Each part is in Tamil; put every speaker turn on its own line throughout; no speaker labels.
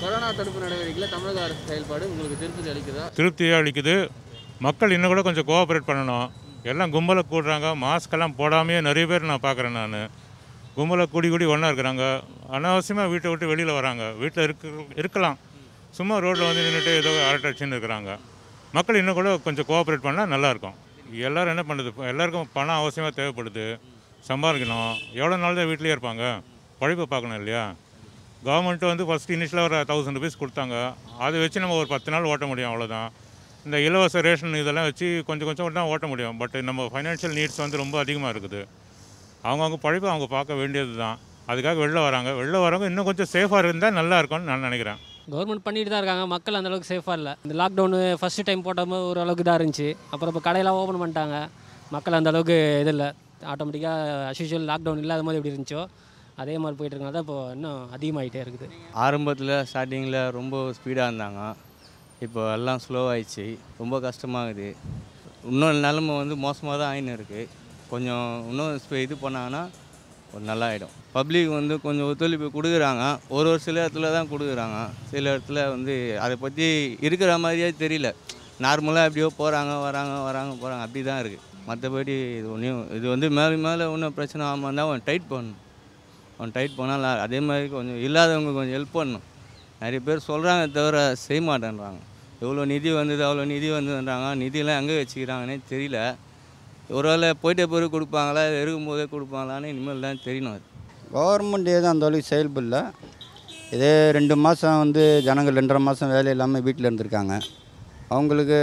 கொரோனா தடுப்பு நடவடிக்கையில் தமிழக அரசு செயல்பாடு உங்களுக்கு திருப்தி அளிக்குதா திருப்தியாக அளிக்குது மக்கள் இன்னும் கூட கொஞ்சம் கோஆப்ரேட் பண்ணணும் எல்லாம் கும்பலை கூடுறாங்க மாஸ்கெல்லாம் போடாமையே நிறைய பேர் நான் பார்க்குறேன் நான் கும்பலை கூடி கூடி ஒன்றா இருக்கிறாங்க அனாவசியமாக வீட்டை விட்டு வெளியில் வராங்க வீட்டில் இருக்க இருக்கலாம் சும்மா ரோட்டில் வந்து நின்றுட்டு ஏதோ அரட்டடிச்சுன்னு இருக்கிறாங்க மக்கள் இன்னும் கூட கொஞ்சம் கோஆப்ரேட் பண்ணால் நல்லாயிருக்கும் எல்லோரும் என்ன பண்ணுறது எல்லாருக்கும் பணம் அவசியமாக தேவைப்படுது சம்பாதிக்கணும் எவ்வளோ நாள் தான் வீட்டிலே இருப்பாங்க பழைப்பு பார்க்கணும் இல்லையா கவர்மெண்ட்டு வந்து ஃபஸ்ட் இனிஷியலாக ஒரு தௌசண்ட் ருபீஸ் கொடுத்தாங்க அதை வச்சு நம்ம ஒரு பத்து நாள் ஓட்ட முடியும் அவ்வளோதான் இந்த இலவச ரேஷன் இதெல்லாம் வச்சு கொஞ்சம் கொஞ்சம் தான் ஓட்ட முடியும் பட் நம்ம ஃபைனான்ஷியல் நீட்ஸ் வந்து ரொம்ப அதிகமாக இருக்குது அவங்கவுங்க பழைப்பு அவங்க பார்க்க வேண்டியது தான் அதுக்காக வெளில வராங்க வெளில வரவங்க இன்னும் கொஞ்சம் சேஃபாக இருந்தால் நல்லா இருக்கும்னு நான் நினைக்கிறேன் கவர்மெண்ட் பண்ணிட்டு தான் இருக்காங்க மக்கள் அந்தளவுக்கு சேஃபாக இல்லை இந்த லாக்டவுன் ஃபஸ்ட்டு டைம் போட்டபோது ஒரு அளவுக்கு இதாக இருந்துச்சு அப்புறம் இப்போ கடையெல்லாம் ஓப்பன் பண்ணிட்டாங்க மக்கள் அந்தளவுக்கு இது இல்லை ஆட்டோமேட்டிக்காக அஸ்யூஷுவல் லாக்டவுன் இல்லாத மாதிரி எப்படி இருந்துச்சோ அதே மாதிரி போயிட்டுருக்கனால தான் இப்போ இன்னும் அதிகமாகிட்டே இருக்குது ஆரம்பத்தில் ஸ்டார்டிங்கில் ரொம்ப ஸ்பீடாக இருந்தாங்க இப்போ எல்லாம் ஸ்லோவாகிடுச்சு ரொம்ப கஷ்டமாகுது இன்னொரு நிலமை வந்து மோசமாக தான் ஆயின்னு இருக்குது கொஞ்சம் இன்னும் இது பண்ணாங்கன்னா ஒரு நல்லாயிடும் பப்ளிக் வந்து கொஞ்சம் ஒத்துழைப்பு கொடுக்குறாங்க ஒரு ஒரு சில இடத்துல தான் கொடுக்குறாங்க சில இடத்துல வந்து அதை பற்றி இருக்கிற மாதிரியே தெரியல நார்மலாக எப்படியோ போகிறாங்க வராங்க வராங்க போகிறாங்க அப்படி தான் இருக்குது மற்றபடி இது ஒன்றும் இது வந்து மேலே மேலே ஒன்றும் பிரச்சனை ஆகாமல் தான் டைட் பண்ணணும் கொஞ்சம் டைட் போனால் அதே மாதிரி கொஞ்சம் இல்லாதவங்க கொஞ்சம் ஹெல்ப் பண்ணணும் நிறைய பேர் சொல்கிறாங்க தவிர செய்ய மாட்டேன்றாங்க எவ்வளோ நிதி வந்தது அவ்வளோ நிதி வந்ததுன்றாங்க நிதியெல்லாம் எங்கே வச்சுக்கிறாங்கன்னே தெரியல ஒரு வேளை போயிட்டே போய் கொடுப்பாங்களா இருக்கும்போதே கொடுப்பாங்களான்னு இனிமேல் தான் தெரியணும் அது கவர்மெண்ட் எதுவும் அந்த அளவுக்கு செயல்படல இதே ரெண்டு மாதம் வந்து ஜனங்கள் ரெண்டரை மாதம் வேலை இல்லாமல் வீட்டில் இருந்திருக்காங்க அவங்களுக்கு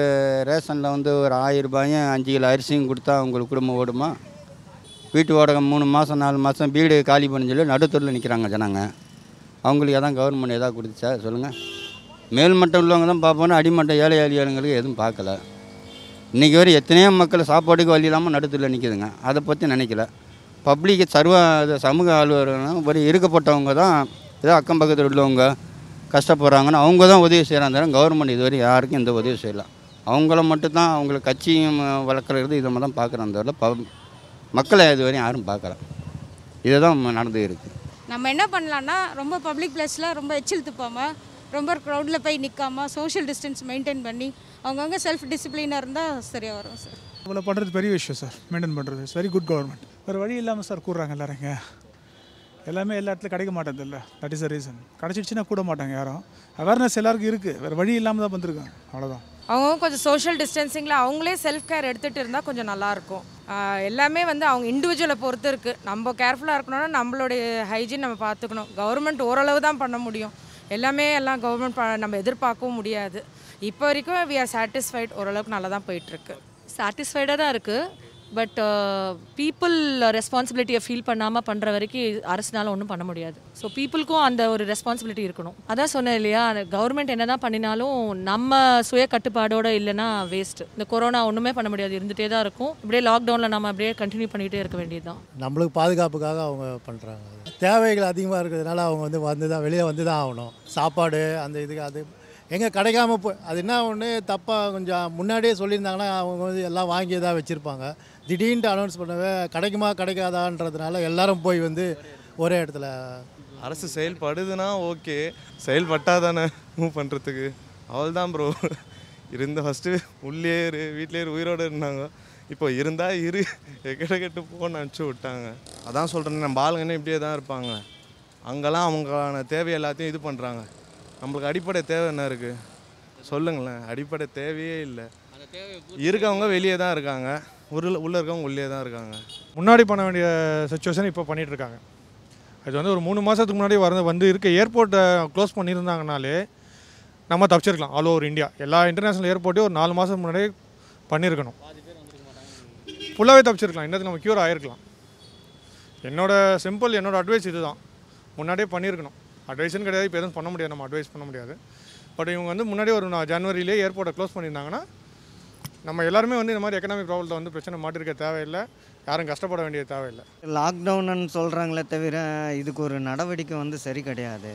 ரேஷனில் வந்து ஒரு ஆயிரம் ரூபாயும் அஞ்சு கிலோ அரிசியும் கொடுத்தா அவங்களுக்கு குடும்பம் ஓடுமா வீட்டு வாடகை மூணு மாதம் நாலு மாதம் வீடு காலி பண்ண சொல்லி நடுத்தூரில் நிற்கிறாங்க ஜனாங்க அவங்களுக்கு எதாவது கவர்மெண்ட் எதாவது கொடுத்துச்சா சொல்லுங்கள் மேல்மட்டம் உள்ளவங்க தான் பார்ப்போன்னா அடிமட்டம் ஏழை ஏழைகளுக்கு எதுவும் பார்க்கல இன்றைக்கி வரை எத்தனையோ மக்கள் சாப்பாட்டுக்கு வழி இல்லாமல் நடுத்தூரில் நிற்கிதுங்க அதை பற்றி நினைக்கல பப்ளிக் சர்வ சமூக ஆளுவர்கள்னா ஒரு இருக்கப்பட்டவங்க தான் ஏதோ அக்கம் பக்கத்தில் உள்ளவங்க கஷ்டப்படுறாங்கன்னா அவங்க தான் உதவி செய்கிறாங்க கவர்மெண்ட் இதுவரை யாருக்கும் எந்த உதவி செய்யலாம் அவங்கள மட்டும்தான் அவங்கள கட்சியும் வளர்க்குறது இதை தான் பார்க்குறாங்க தவிர ப மக்களை இது வரையும் யாரும் பார்க்கல இதுதான் நடந்து இருக்குது நம்ம என்ன பண்ணலான்னா ரொம்ப பப்ளிக் பிளேஸில் ரொம்ப எச்சில் துப்பாமல் ரொம்ப க்ரௌடில் போய் நிற்காமல் சோஷியல் டிஸ்டன்ஸ் மெயின்டைன் பண்ணி அவங்கவுங்க செல்ஃப் டிசிப்ளினாக இருந்தால் சரியாக வரும் சார் இவ்வளோ பண்ணுறது பெரிய விஷயம் சார் மெயின்டைன் பண்ணுறது இட்ஸ் வெரி குட் கவர்மெண்ட் வேறு வழி இல்லாமல் சார் கூடுறாங்க எல்லாரும் எல்லாமே எல்லா இடத்துலையும் கிடைக்க மாட்டேங்குது இல்லை தட் இஸ் அ ரீசன் கிடச்சிடுச்சுன்னா கூட மாட்டாங்க யாரும் அவேர்னஸ் எல்லாருக்கும் இருக்குது வேறு வழி இல்லாமல் தான் வந்திருக்காங்க அவ்வளோதான் அவங்க கொஞ்சம் சோஷியல் டிஸ்டன்சிங்கில் அவங்களே செல்ஃப் கேர் எடுத்துகிட்டு இருந்தால் கொஞ்சம் நல்லாயிருக்கும் எல்லாமே வந்து அவங்க இண்டிவிஜுவலை பொறுத்து இருக்குது நம்ம கேர்ஃபுல்லாக இருக்கணும்னா நம்மளுடைய ஹைஜீன் நம்ம பார்த்துக்கணும் கவர்மெண்ட் ஓரளவு தான் பண்ண முடியும் எல்லாமே எல்லாம் கவர்மெண்ட் நம்ம எதிர்பார்க்கவும் முடியாது
இப்போ வரைக்கும் வி ஆர் சாட்டிஸ்ஃபைட் ஓரளவுக்கு நல்லா தான் போயிட்டுருக்கு சாட்டிஸ்ஃபைடாக தான் இருக்குது பட் பீப்புள் ரெஸ்பான்சிபிலிட்டியை ஃபீல் பண்ணாமல் பண்ணுற வரைக்கும் அரசினால் ஒன்றும் பண்ண முடியாது ஸோ பீப்புளுக்கும் அந்த ஒரு ரெஸ்பான்சிபிலிட்டி இருக்கணும் அதான் சொன்னேன் இல்லையா கவர்மெண்ட் என்ன தான் பண்ணினாலும் நம்ம சுய கட்டுப்பாடோடு இல்லைன்னா வேஸ்ட் இந்த கொரோனா ஒன்றுமே பண்ண முடியாது இருந்துகிட்டே தான் இருக்கும் இப்படியே லாக்டவுனில் நம்ம
அப்படியே கண்டினியூ பண்ணிகிட்டே இருக்க வேண்டியது தான்
நம்மளுக்கு பாதுகாப்புக்காக அவங்க பண்ணுறாங்க தேவைகள் அதிகமாக இருக்கிறதுனால அவங்க வந்து வந்து தான் வெளியே வந்து தான் ஆகணும் சாப்பாடு அந்த இதுக்கு அது எங்கே கிடைக்காம போ அது என்ன ஒன்று தப்பாக கொஞ்சம் முன்னாடியே சொல்லியிருந்தாங்கன்னா அவங்க வந்து எல்லாம் வாங்கி தான் வச்சுருப்பாங்க திடீர்னு அனௌன்ஸ் பண்ணவே கிடைக்குமா கிடைக்காதான்றதுனால எல்லாரும் போய் வந்து ஒரே இடத்துல
அரசு செயல்படுதுன்னா ஓகே செயல்பட்டா தானே மூவ் பண்ணுறதுக்கு அவள் தான் ப்ரோ இருந்து ஃபஸ்ட்டு உள்ளே இரு வீட்லேயே உயிரோடு இருந்தாங்க இப்போ இருந்தால் இரு எக்கட கெட்டு போன்னு அனுப்பிச்சு விட்டாங்க அதான் சொல்கிறேன் நம்ம ஆளுங்கன்னு இப்படியே தான் இருப்பாங்க அங்கெல்லாம் அவங்களான தேவை எல்லாத்தையும் இது பண்ணுறாங்க நம்மளுக்கு அடிப்படை தேவை என்ன இருக்குது சொல்லுங்களேன்
அடிப்படை தேவையே இல்லை இருக்கவங்க வெளியே தான் இருக்காங்க உள்ள உள்ளே இருக்கவங்க உள்ளே தான் இருக்காங்க முன்னாடி பண்ண வேண்டிய சுச்சுவேஷன் இப்போ பண்ணிகிட்ருக்காங்க அது வந்து ஒரு மூணு மாதத்துக்கு முன்னாடி வந்து வந்து இருக்க ஏர்போர்ட்டை க்ளோஸ் பண்ணியிருந்தாங்கனாலே நம்ம தப்பிச்சிருக்கலாம் ஆல் ஓவர் இந்தியா எல்லா இன்டர்நேஷ்னல் ஏர்போர்ட்டையும் ஒரு நாலு மாதத்துக்கு முன்னாடியே பண்ணியிருக்கணும் ஃபுல்லாகவே தப்பிச்சிருக்கலாம் இன்னத்துக்கு நம்ம க்யூர் ஆகிருக்கலாம் என்னோடய சிம்பிள் என்னோடய அட்வைஸ் இதுதான் முன்னாடியே பண்ணியிருக்கணும் அட்வைஸ்ன்னு கிடையாது இப்போ எதுவும் பண்ண முடியாது நம்ம அட்வைஸ் பண்ண முடியாது பட் இவங்க வந்து முன்னாடி ஒரு ஜனவரியிலே ஏர்போர்ட்டை க்ளோஸ் பண்ணியிருந்தாங்கன்னா நம்ம எல்லாருமே வந்து இந்த மாதிரி எக்கனாமிக் ப்ராப்ளத்தை வந்து பிரச்சனை மாட்டிருக்க தேவையில்லை யாரும் கஷ்டப்பட வேண்டிய தேவையில்லை
லாக்டவுன்னு சொல்கிறாங்களே தவிர இதுக்கு ஒரு நடவடிக்கை வந்து சரி கிடையாது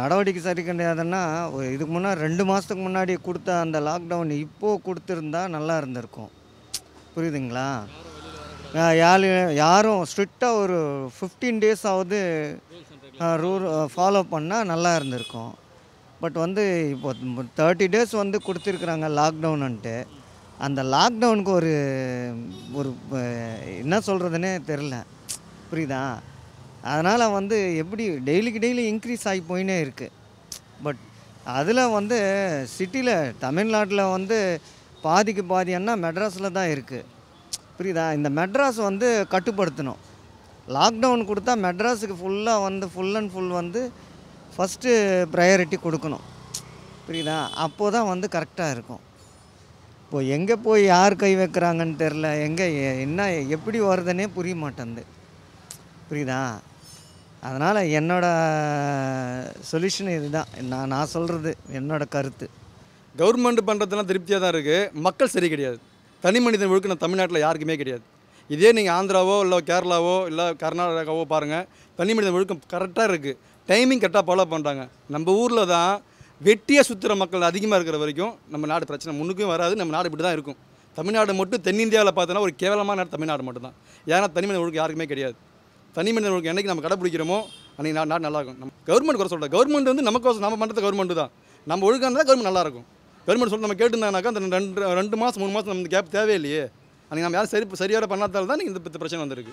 நடவடிக்கை சரி கிடையாதுன்னா ஒரு இதுக்கு முன்னாடி ரெண்டு மாதத்துக்கு முன்னாடி கொடுத்த அந்த லாக்டவுன் இப்போது கொடுத்துருந்தா நல்லா இருந்திருக்கும் புரியுதுங்களா யாரு யாரும் ஸ்ட்ரிக்டாக ஒரு ஃபிஃப்டீன் டேஸ் ஆகுது ரூல் ஃபாலோ பண்ணால் நல்லா இருந்திருக்கும் பட் வந்து இப்போ தேர்ட்டி டேஸ் வந்து கொடுத்துருக்குறாங்க லாக்டவுனுன்ட்டு அந்த லாக்டவுனுக்கு ஒரு ஒரு என்ன சொல்கிறதுனே தெரில புரியுதா அதனால் வந்து எப்படி டெய்லிக்கு டெய்லி இன்க்ரீஸ் ஆகி போயினே இருக்குது பட் அதில் வந்து சிட்டியில் தமிழ்நாட்டில் வந்து பாதிக்கு பாதி என்ன மெட்ராஸில் தான் இருக்குது புரியுதா இந்த மெட்ராஸ் வந்து கட்டுப்படுத்தணும் லாக்டவுன் கொடுத்தா மெட்ராஸுக்கு ஃபுல்லாக வந்து ஃபுல் அண்ட் ஃபுல் வந்து ஃபஸ்ட்டு ப்ரையாரிட்டி கொடுக்கணும் புரியுதா அப்போ தான் வந்து கரெக்டாக இருக்கும் இப்போ எங்கே போய் யார் கை வைக்கிறாங்கன்னு தெரில எங்கே என்ன எப்படி வருதுன்னே புரிய மாட்டேந்து புரியுதா அதனால் என்னோடய சொல்யூஷன் இதுதான் நான் நான் சொல்கிறது என்னோடய கருத்து
கவர்மெண்ட் பண்ணுறதுலாம் திருப்தியாக தான் இருக்குது மக்கள் சரி கிடையாது தனி மனிதன் நான் தமிழ்நாட்டில் யாருக்குமே கிடையாது இதே நீங்கள் ஆந்திராவோ இல்லை கேரளாவோ இல்லை கர்நாடகாவோ பாருங்கள் தனி மனித ஒழுக்கம் கரெக்டாக இருக்குது டைமிங் கரெக்டாக ஃபாலோ பண்ணுறாங்க நம்ம ஊரில் தான் வெட்டியாக சுற்றுற மக்கள் அதிகமாக இருக்கிற வரைக்கும் நம்ம நாடு பிரச்சனை முன்னுக்கும் வராது நம்ம நாடு இப்படி தான் இருக்கும் தமிழ்நாடு மட்டும் தென்னிந்தியாவில் பார்த்தோன்னா ஒரு கேவலமான நாடு தமிழ்நாடு மட்டும்தான் ஏன்னா மனித ஒழுக்கம் யாருக்குமே கிடையாது தனி தனிமனித ஒழுக்கம் என்றைக்கு நம்ம கடைப்பிடிக்கிறோமோ அன்றைக்கி நாடு நல்லாயிருக்கும் நம்ம கவர்மெண்ட் குறை சொல்கிறேன் கவர்மெண்ட் வந்து நமக்கு நம்ம பண்ணுறது கவர்மெண்ட்டு தான் நம்ம ஒழுங்காக இருந்தால் கவர்மெண்ட் நல்லாயிருக்கும் கவர்மெண்ட் சொல்லி நம்ம கேட்டுருந்தாங்கனாக்கா அந்த ரெண்டு ரெண்டு மாதம் மூணு மாதம் நமக்கு கேப் தேவையில்லையே அன்றைக்கி நம்ம யாரும் சரி சரியாக பண்ணாதால் தான் இந்த பிரச்சனை வந்திருக்கு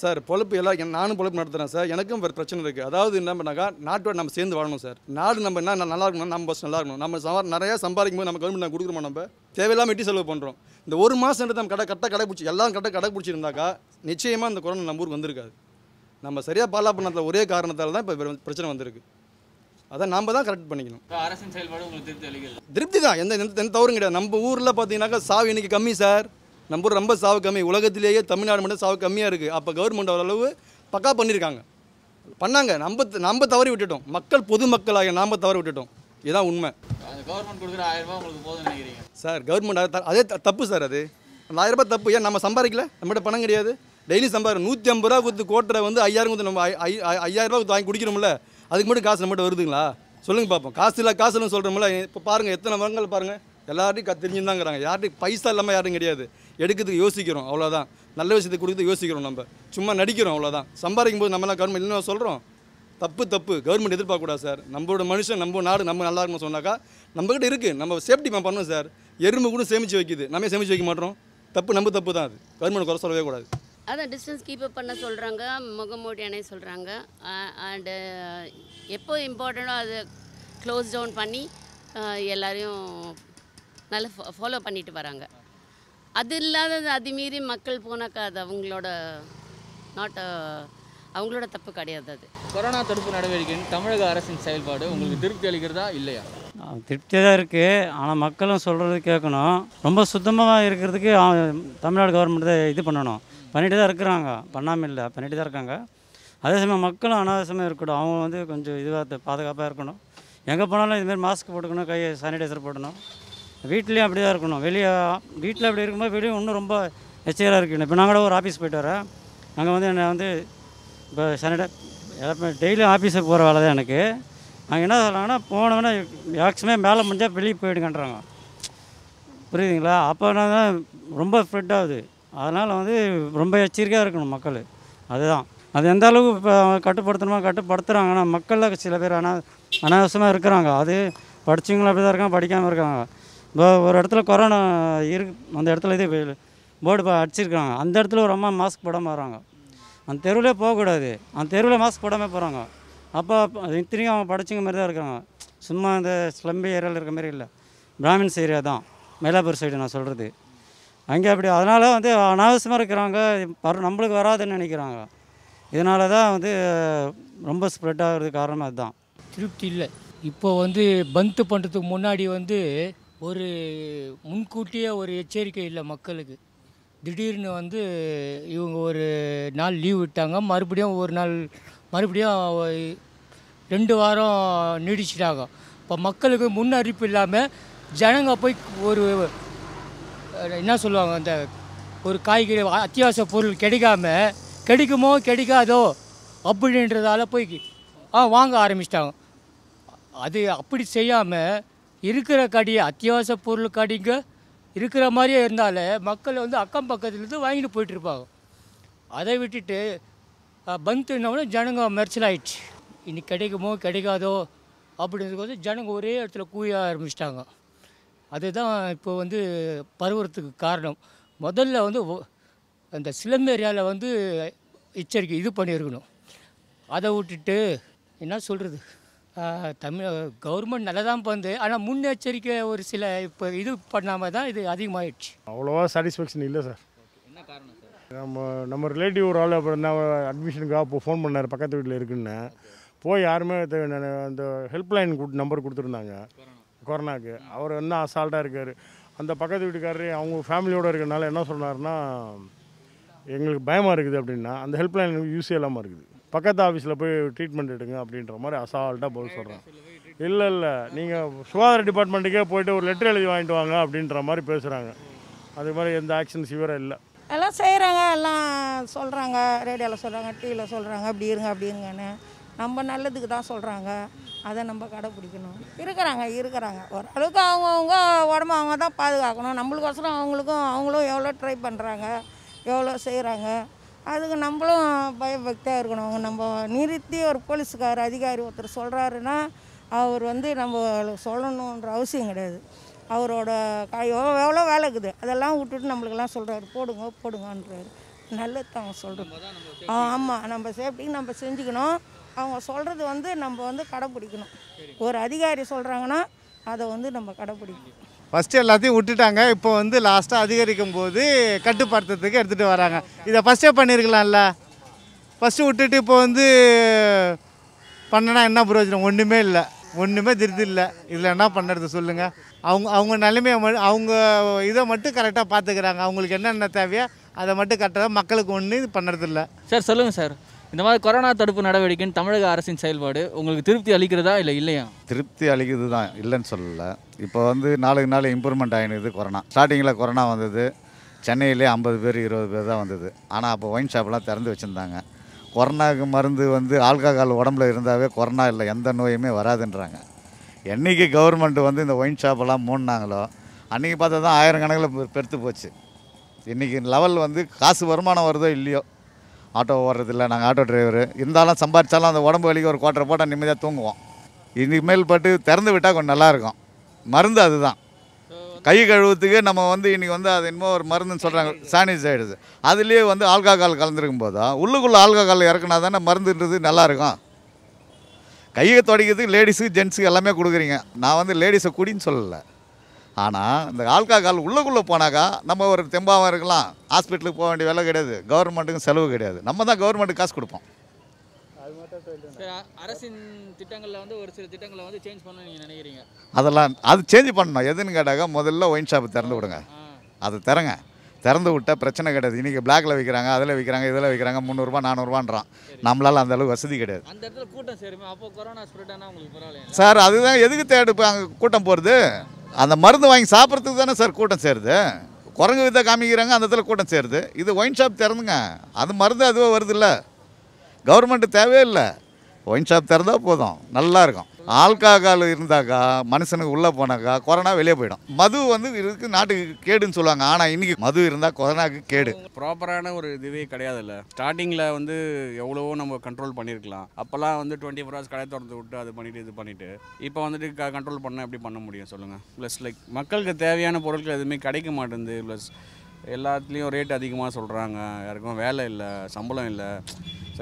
சார் பொழப்பு எல்லாம் நானும் பொழப்பு நடத்துகிறேன் சார் எனக்கும் ஒரு பிரச்சனை இருக்குது அதாவது என்ன பண்ணாக்கா நாட்டோட நம்ம சேர்ந்து வாழணும் சார் நாடு நம்ம என்ன நல்லா இருக்கணும் நம்ம ஃபஸ்ட் நல்லா இருக்கணும் நம்ம சவா நிறையா சம்பாதிக்கும் போது நம்ம கவர்மெண்ட் நம்ம கொடுக்குறோம் நம்ம தேவையில்லாமல் எட்டி செலவு பண்ணுறோம் இந்த ஒரு மாதம் நம்ம கடை கரெக்டாக கடைப்பிடிச்சி எல்லாம் கரெக்டாக கடைப்பிடிச்சிருந்தாக்கா நிச்சயமாக இந்த கொரோனா நம்ம ஊருக்கு வந்திருக்காது நம்ம சரியாக பாலா பண்ணதில் ஒரே காரணத்தால் தான் இப்போ பிரச்சனை வந்திருக்கு அதான் நாம் தான் கரெக்ட் பண்ணிக்கணும்
அரசின் செயல்பாடு உங்களுக்கு திருப்தி
திருப்தி தான் எந்த எந்த தவறும் கிடையாது நம்ம ஊரில் பார்த்தீங்கன்னாக்கா சாவு இன்னைக்கு கம்மி சார் நம்ம ரொம்ப சாவு கம்மி உலகத்திலேயே தமிழ்நாடு மட்டும் சாவு கம்மியாக இருக்குது அப்போ கவர்மெண்ட் ஓரளவு பக்கா பண்ணியிருக்காங்க பண்ணாங்க நம்ம நம்ம தவறி விட்டுட்டோம் மக்கள் ஆகிய நாம் தவறி விட்டுட்டோம் இதுதான் உண்மை சார் கவர்மெண்ட் அதே தப்பு சார் அது ஆயிரம் ரூபாய் தப்பு ஏன் நம்ம சம்பாதிக்கல நம்மகிட்ட பணம் கிடையாது டெய்லி சம்பாதி நூற்றி ஐம்பது ரூபா கொடுத்து கோட்டரை வந்து ஐயாயிரம் கொடுத்து நம்ம ஐயாயிரம் ரூபா வாங்கி குடிக்கணும்ல அதுக்கு மட்டும் காசு நம்மகிட்ட வருதுங்களா சொல்லுங்க பார்ப்போம் காசு இல்லை காசு இல்லைன்னு சொல்கிறோம்ல இப்போ பாருங்கள் எத்தனை மரங்கள் பாருங்கள் எல்லார்ட்டையும் தெரிஞ்சுருந்தாங்கிறாங்க யார்ட்டையும் பைசா இல்லாமல் யாரும் கிடையாது எடுக்கிறதுக்கு யோசிக்கிறோம் அவ்வளோதான் நல்ல விஷயத்தை கொடுக்குறது யோசிக்கிறோம் நம்ம சும்மா நடிக்கிறோம் அவ்வளோதான் சம்பாதிக்கும் போது நம்மளாம் கவர்மெண்ட் இல்லைன்னு சொல்கிறோம் தப்பு தப்பு கவர்மெண்ட் எதிர்பார்க்கக்கூடாது சார் நம்மளோட மனுஷன் நம்ம நாடு நம்ம நல்லா இருக்கணும்னு சொன்னாக்கா நம்மக்கிட்ட இருக்குது நம்ம சேஃப்டி நம்ம பண்ணணும் சார் எறும்பு கூட சேமித்து வைக்குது நம்ம சேமித்து வைக்க மாட்டோம் தப்பு நம்ம தப்பு தான் அது கவர்மெண்ட் குறை சொல்லவே கூடாது
அதான் டிஸ்டன்ஸ் கீப் அப் பண்ண சொல்கிறாங்க முகமூடி அணை சொல்கிறாங்க அண்டு எப்போ இம்பார்ட்டண்ட்டோ அது க்ளோஸ் டவுன் பண்ணி எல்லோரையும் நல்லா ஃபாலோ பண்ணிட்டு வராங்க அது இல்லாதது அதுமீறி மக்கள் போனாக்கா அது அவங்களோட நாட் அவங்களோட தப்பு கிடையாது அது கொரோனா தடுப்பு நடவடிக்கையின் தமிழக அரசின் செயல்பாடு உங்களுக்கு திருப்தி அளிக்கிறதா இல்லையா திருப்தியாக தான் இருக்குது ஆனால் மக்களும் சொல்கிறது கேட்கணும் ரொம்ப சுத்தமாக இருக்கிறதுக்கு தமிழ்நாடு கவர்மெண்ட் தான் இது பண்ணணும் பண்ணிட்டு தான் இருக்கிறாங்க பண்ணாமல் இல்லை பண்ணிட்டு தான் இருக்காங்க அதே சமயம் மக்களும் அனாவசியமாக இருக்கட்டும் அவங்க வந்து கொஞ்சம் இதுவாக பாதுகாப்பாக இருக்கணும் எங்கே போனாலும் இதுமாரி மாஸ்க் போட்டுக்கணும் கை சானிடைசர் போடணும் வீட்லேயும் அப்படி தான் இருக்கணும் வெளியே வீட்டில் அப்படி இருக்கும்போது வெளியே இன்னும் ரொம்ப எச்சரியாக இருக்கணும் இப்போ நான் கூட ஒரு ஆஃபீஸ் போயிட்டு வரேன் அங்கே வந்து என்னை வந்து இப்போ சனிடை டெய்லியும் ஆஃபீஸுக்கு போகிற வேலை தான் எனக்கு அங்கே என்ன சொல்கிறாங்கன்னா போனவொடனே மேக்ஸிமம் மேலே முடிஞ்சால் வெளியே போயிடுங்கன்றாங்க புரியுதுங்களா அப்போனா தான் ரொம்ப ஸ்ப்ரெட் ஆகுது அதனால் வந்து ரொம்ப எச்சரிக்கையாக இருக்கணும் மக்கள் அதுதான் அது எந்த அளவுக்கு இப்போ கட்டுப்படுத்தணுமோ கட்டுப்படுத்துகிறாங்க ஆனால் மக்களில் சில பேர் ஆனால் அனாவசியமாக இருக்கிறாங்க அது படிச்சவங்களும் அப்படி தான் இருக்காங்க படிக்காமல் இருக்காங்க ஒரு இடத்துல கொரோனா இருக்கு அந்த இடத்துல இதே போர்டு அடிச்சிருக்காங்க அந்த இடத்துல ஒரு அம்மா மாஸ்க் போடாமல் வராங்க அந்த தெருவிலே போகக்கூடாது அந்த தெருவில் மாஸ்க் போடாமல் போகிறாங்க அப்போ இத்தனையும் அவங்க படைச்சிங்க மாதிரி தான் இருக்காங்க சும்மா இந்த ஸ்லம்பி ஏரியாவில் இருக்க மாதிரி இல்லை பிராமின்ஸ் ஏரியா தான் மயிலாப்பூர் சைடு நான் சொல்கிறது அங்கே அப்படி அதனால் வந்து அனாவசியமாக இருக்கிறாங்க வர நம்மளுக்கு வராதுன்னு நினைக்கிறாங்க இதனால தான் வந்து ரொம்ப ஸ்ப்ரெட் ஆகிறது காரணம் அதுதான்
திருப்தி இல்லை இப்போ வந்து பந்து பண்ணுறதுக்கு முன்னாடி வந்து ஒரு முன்கூட்டியே ஒரு எச்சரிக்கை இல்லை மக்களுக்கு திடீர்னு வந்து இவங்க ஒரு நாள் லீவ் விட்டாங்க மறுபடியும் ஒரு நாள் மறுபடியும் ரெண்டு வாரம் நீடிச்சிட்டாங்க இப்போ மக்களுக்கு முன் அறிவிப்பு இல்லாமல் ஜனங்க போய் ஒரு என்ன சொல்லுவாங்க அந்த ஒரு காய்கறி அத்தியாவசிய பொருள் கிடைக்காம கிடைக்குமோ கிடைக்காதோ அப்படின்றதால போய் ஆ வாங்க ஆரம்பிச்சிட்டாங்க அது அப்படி செய்யாமல் இருக்கிற கடை அத்தியாவசிய பொருள் கடிங்க இருக்கிற மாதிரியே இருந்தாலே மக்கள் வந்து அக்கம் பக்கத்துலேருந்து வாங்கிட்டு போயிட்டுருப்பாங்க அதை விட்டுட்டு என்ன ஜனங்க மெரிச்சல் ஆயிடுச்சு இன்னைக்கு கிடைக்குமோ கிடைக்காதோ அப்படின்றது வந்து ஜனங்க ஒரே இடத்துல கூய ஆரம்பிச்சிட்டாங்க அதுதான் இப்போ வந்து பருவத்துக்கு காரணம் முதல்ல வந்து அந்த சிலம் ஏரியாவில் வந்து எச்சரிக்கை இது பண்ணியிருக்கணும் அதை விட்டுட்டு என்ன சொல்கிறது தமிழ் கவர்மெண்ட் நல்லா தான் பண்ணுது ஆனால் முன்னெச்சரிக்கை ஒரு சில இப்போ இது பண்ணாமல் தான் இது அதிகமாகிடுச்சு
அவ்வளோவா சாட்டிஸ்ஃபேக்ஷன் இல்லை சார் என்ன காரணம் சார் நம்ம நம்ம ரிலேட்டிவ் ஒரு ஆள் அப்புறம் தான் அட்மிஷனுக்காக இப்போ ஃபோன் பண்ணார் பக்கத்து வீட்டில் இருக்குன்னு போய் யாருமே அந்த ஹெல்ப்லைன் நம்பர் கொடுத்துருந்தாங்க கொரோனாக்கு அவர் என்ன அசால்ட்டாக இருக்கார் அந்த பக்கத்து வீட்டுக்காரரு அவங்க ஃபேமிலியோடு இருக்கிறனால என்ன சொன்னார்னா எங்களுக்கு பயமாக இருக்குது அப்படின்னா அந்த ஹெல்ப்லைன் யூஸே இல்லாமல் இருக்குது பக்கத்து ஆஃபீஸில் போய் ட்ரீட்மெண்ட் எடுங்க அப்படின்ற மாதிரி அசால்ட்டாக போல் சொல்கிறேன் இல்லை இல்லை நீங்கள் சுகாதார டிபார்ட்மெண்ட்டுக்கே போயிட்டு ஒரு லெட்டர் எழுதி வாங்கிட்டு வாங்க அப்படின்ற மாதிரி பேசுகிறாங்க அது மாதிரி எந்த ஆக்ஷன் சிவராக இல்லை எல்லாம் செய்கிறாங்க எல்லாம் சொல்கிறாங்க ரேடியோவில் சொல்கிறாங்க டிவியில் சொல்கிறாங்க அப்படி இருங்க அப்படி இருங்கன்னு நம்ம நல்லதுக்கு தான் சொல்கிறாங்க அதை நம்ம கடைப்பிடிக்கணும் இருக்கிறாங்க இருக்கிறாங்க ஓரளவுக்கு அவங்கவுங்க உடம்பு அவங்க தான் பாதுகாக்கணும் நம்மளுக்கோசரம் அவங்களுக்கும் அவங்களும் எவ்வளோ ட்ரை பண்ணுறாங்க எவ்வளோ செய்கிறாங்க அதுக்கு நம்மளும் பயபக்தியாக இருக்கணும் அவங்க நம்ம நிறுத்தி ஒரு போலீஸுக்கார் அதிகாரி ஒருத்தர் சொல்கிறாருன்னா அவர் வந்து நம்ம சொல்லணுன்ற அவசியம் கிடையாது அவரோட எவ்வளோ எவ்வளோ வேலை இருக்குது அதெல்லாம் விட்டுட்டு நம்மளுக்கெல்லாம் சொல்கிறாரு போடுங்க போடுங்கன்றாரு நல்லது தான் அவங்க சொல்கிறது ஆமாம் நம்ம சேஃப்டிக்கு நம்ம செஞ்சுக்கணும் அவங்க சொல்கிறது வந்து நம்ம வந்து கடைப்பிடிக்கணும் ஒரு அதிகாரி சொல்கிறாங்கன்னா அதை வந்து நம்ம
கடைப்பிடிக்கணும் ஃபஸ்ட்டு எல்லாத்தையும் விட்டுட்டாங்க இப்போ வந்து லாஸ்ட்டாக அதிகரிக்கும் போது கட்டுப்படுத்துறதுக்கு எடுத்துகிட்டு வராங்க இதை ஃபஸ்ட்டே பண்ணியிருக்கலாம்ல ஃபஸ்ட்டு விட்டுட்டு இப்போ வந்து பண்ணனா என்ன பிரயோஜனம் ஒன்றுமே இல்லை ஒன்றுமே திருது இல்லை இதில் என்ன பண்ணுறது சொல்லுங்கள் அவங்க அவங்க நிலைமையை அவங்க இதை மட்டும் கரெக்டாக பார்த்துக்கிறாங்க அவங்களுக்கு என்னென்ன தேவையோ அதை
மட்டும் கரெக்டாக மக்களுக்கு ஒன்று இது பண்ணுறதில்ல சார் சொல்லுங்கள் சார் இந்த மாதிரி கொரோனா தடுப்பு நடவடிக்கைன்னு தமிழக அரசின் செயல்பாடு உங்களுக்கு திருப்தி அளிக்கிறதா இல்லை இல்லையா
திருப்தி அளிக்கிறது தான் இல்லைன்னு சொல்லலை இப்போ வந்து நாளுக்கு நாள் இம்ப்ரூவ்மெண்ட் ஆகினுது கொரோனா ஸ்டார்டிங்கில் கொரோனா வந்தது சென்னையிலே ஐம்பது பேர் இருபது பேர் தான் வந்தது ஆனால் அப்போ ஒயின் ஷாப்லாம் திறந்து வச்சுருந்தாங்க கொரோனாவுக்கு மருந்து வந்து ஆல்கஹால் உடம்புல இருந்தாவே கொரோனா இல்லை எந்த நோயுமே வராதுன்றாங்க என்றைக்கு கவர்மெண்ட் வந்து இந்த ஒயின் ஷாப்பெல்லாம் மூடினாங்களோ அன்றைக்கி பார்த்தா தான் ஆயிரம் கணக்கில் பெருத்து போச்சு இன்றைக்கி லெவல் வந்து காசு வருமானம் வருதோ இல்லையோ ஆட்டோ ஓடுறதில்ல நாங்கள் ஆட்டோ டிரைவரு இருந்தாலும் சம்பாரித்தாலும் அந்த உடம்பு வலிக்கு ஒரு கோட்டரை போட்டால் நிம்மதியாக தூங்குவோம் இனிமேல் பட்டு திறந்து விட்டால் கொஞ்சம் நல்லாயிருக்கும் மருந்து அதுதான் கை கழுவுத்துக்கு நம்ம வந்து இன்றைக்கி வந்து அது என்னமோ ஒரு மருந்துன்னு சொல்கிறாங்க சானிடைஸ் ஆகிடுது அதுலேயே வந்து ஆல்கஹால் கலந்துருக்கும் போதும் உள்ளுக்குள்ளே ஆல்கஹால் இறக்குனா தானே மருந்துன்றது நல்லாயிருக்கும் கையை தொடக்கிறதுக்கு லேடிஸுக்கு ஜென்ஸுக்கு எல்லாமே கொடுக்குறீங்க நான் வந்து லேடிஸை குடின்னு சொல்லலை ஆனால் இந்த ஆல்காகால் உள்ளக்குள்ளே போனாக்கா நம்ம ஒரு தெம்பாகவும் இருக்கலாம் ஹாஸ்பிட்டலுக்கு போக வேண்டிய வேலை கிடையாது கவர்மெண்ட்டுக்கும் செலவு கிடையாது நம்ம தான் கவர்மெண்ட்டுக்கு காசு கொடுப்போம்
அரசின் திட்டங்களில் வந்து ஒரு சில திட்டங்களை வந்து சேஞ்ச் பண்ண நீங்கள் நினைக்கிறீங்க
அதெல்லாம் அது சேஞ்ச் பண்ணணும் எதுன்னு கேட்டாக்க முதல்ல ஒயின் ஷாப் திறந்து விடுங்க அது திறங்க திறந்து விட்டால் பிரச்சனை கிடையாது இன்றைக்கி பிளாக்ல விற்கிறாங்க அதில் விற்கிறாங்க இதில் விற்கிறாங்க முந்நூறுரூவா நானூறுரூவான்றான் நம்மளால் அந்த அளவுக்கு வசதி கிடையாது அந்த இடத்துல கூட்டம் சேருமே அப்போ கொரோனா ஸ்ப்ரெட் ஆனால் உங்களுக்கு சார் அதுதான் எதுக்கு தேடுப்பாங்க கூட்டம் போகிறது அந்த மருந்து வாங்கி சாப்பிட்றதுக்கு தானே சார் கூட்டம் சேருது குரங்கு வித்தை காமிக்கிறாங்க அந்த இடத்துல கூட்டம் சேருது இது ஒயின் ஷாப் திறந்துங்க அது மருந்து அதுவே வருது இல்லை கவர்மெண்ட்டு தேவையே இல்லை ஒயின் ஷாப் திறந்தால் போதும் நல்லாயிருக்கும் ஆல்காகால் இருந்தாக்கா மனுஷனுக்கு உள்ளே போனாக்கா கொரோனா வெளியே போயிடும் மது வந்து இருக்கு நாட்டுக்கு கேடுன்னு சொல்லுவாங்க ஆனால் இன்றைக்கி மது இருந்தால் கொரோனாக்கு கேடு
ப்ராப்பரான ஒரு இதுவே கிடையாதுல்ல ஸ்டார்டிங்கில் வந்து எவ்வளவோ நம்ம கண்ட்ரோல் பண்ணியிருக்கலாம் அப்போல்லாம் வந்து டுவெண்ட்டி ஃபோர் ஹவர்ஸ் கடையை திறந்து விட்டு அது பண்ணிவிட்டு இது பண்ணிவிட்டு இப்போ வந்துட்டு கண்ட்ரோல் பண்ணால் எப்படி பண்ண முடியும் சொல்லுங்கள் ப்ளஸ் லைக் மக்களுக்கு தேவையான பொருட்கள் எதுவுமே கிடைக்க மாட்டேங்குது ப்ளஸ் எல்லாத்துலேயும் ரேட் அதிகமாக சொல்கிறாங்க யாருக்கும் வேலை இல்லை சம்பளம் இல்லை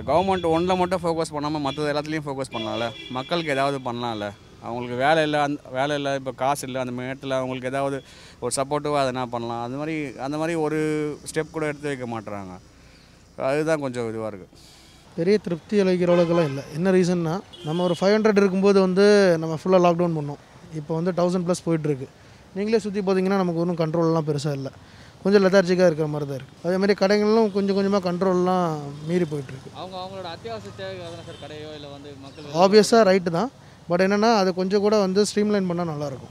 ஸோ கவர்மெண்ட் ஒன்றில் மட்டும் ஃபோக்கஸ் பண்ணாமல் மற்றது எல்லாத்துலேயும் ஃபோக்கஸ் பண்ணலாம்ல மக்களுக்கு ஏதாவது பண்ணலாம்ல அவங்களுக்கு வேலை இல்லை அந்த வேலை இல்லை இப்போ காசு இல்லை அந்த நேரத்தில் அவங்களுக்கு ஏதாவது ஒரு சப்போர்ட்டிவாக அதை என்ன பண்ணலாம் அந்த மாதிரி அந்த மாதிரி ஒரு ஸ்டெப் கூட எடுத்து வைக்க மாட்டுறாங்க அதுதான் கொஞ்சம் இதுவாக இருக்குது பெரிய திருப்தி அளிக்கிற அளவுக்குலாம் இல்லை என்ன ரீசன்னா நம்ம ஒரு ஃபைவ் ஹண்ட்ரட் இருக்கும்போது வந்து நம்ம ஃபுல்லாக லாக்டவுன் பண்ணோம் இப்போ வந்து தௌசண்ட் ப்ளஸ் போயிட்டுருக்கு நீங்களே சுற்றி பார்த்தீங்கன்னா நமக்கு ஒன்றும் கண்ட்ரோல்லாம் பெருசாக இல்லை கொஞ்சம் லெதார்ஜிக்காக இருக்கிற மாதிரி தான் இருக்குது மாதிரி கடைகளும் கொஞ்சம் கொஞ்சமாக கண்ட்ரோல்லாம் மீறி போயிட்டுருக்கு
அவங்க அவங்களோட அத்தியாவசிய தேவைக்காக சார் கடையோ இல்லை வந்து ஆப்வியஸாக
ரைட்டு தான் பட் என்னென்னா அது கொஞ்சம் கூட வந்து ஸ்ட்ரீம்லைன் பண்ணால் நல்லாயிருக்கும்